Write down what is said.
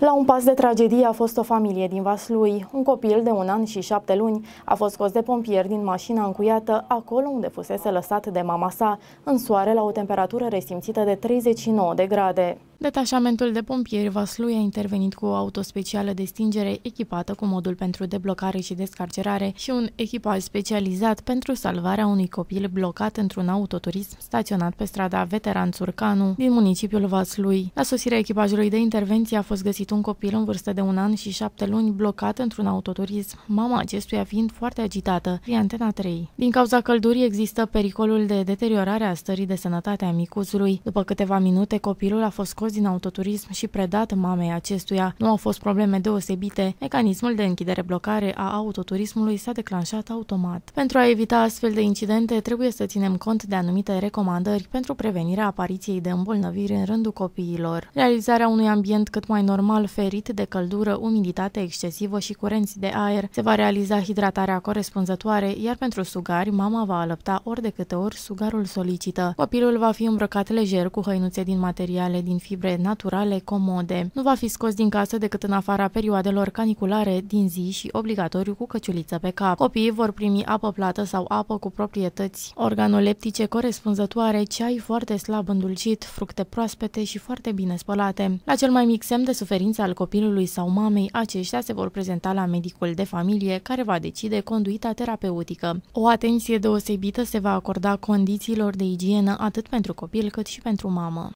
La un pas de tragedie a fost o familie din Vaslui. Un copil de un an și șapte luni a fost scos de pompieri din mașina încuiată, acolo unde fusese lăsat de mama sa, în soare la o temperatură resimțită de 39 de grade. Detașamentul de pompieri Vaslui a intervenit cu o auto specială de stingere echipată cu modul pentru deblocare și descarcerare și un echipaj specializat pentru salvarea unui copil blocat într-un autoturism staționat pe strada Veteran Țurcanu din municipiul Vaslui. La sosirea echipajului de intervenție a fost găsit un copil în vârstă de un an și șapte luni blocat într-un autoturism, mama acestuia fiind foarte agitată, prin antena 3. Din cauza căldurii există pericolul de deteriorare a stării de sănătate a micuțului. După câteva minute, copilul a fost scos scos din autoturism și predat mamei acestuia. Nu au fost probleme deosebite, mecanismul de închidere-blocare a autoturismului s-a declanșat automat. Pentru a evita astfel de incidente, trebuie să ținem cont de anumite recomandări pentru prevenirea apariției de îmbolnăviri în rândul copiilor. Realizarea unui ambient cât mai normal, ferit de căldură, umiditate excesivă și curenți de aer, se va realiza hidratarea corespunzătoare, iar pentru sugari, mama va alăpta ori de câte ori sugarul solicită. Copilul va fi îmbrăcat lejer cu hăinuțe din materiale din fibre fibre naturale comode. Nu va fi scos din casă decât în afara perioadelor caniculare din zi și obligatoriu cu căciuliță pe cap. Copiii vor primi apă plată sau apă cu proprietăți organoleptice corespunzătoare, ceai foarte slab îndulcit, fructe proaspete și foarte bine spălate. La cel mai mic semn de suferință al copilului sau mamei, aceștia se vor prezenta la medicul de familie care va decide conduita terapeutică. O atenție deosebită se va acorda condițiilor de igienă atât pentru copil cât și pentru mamă.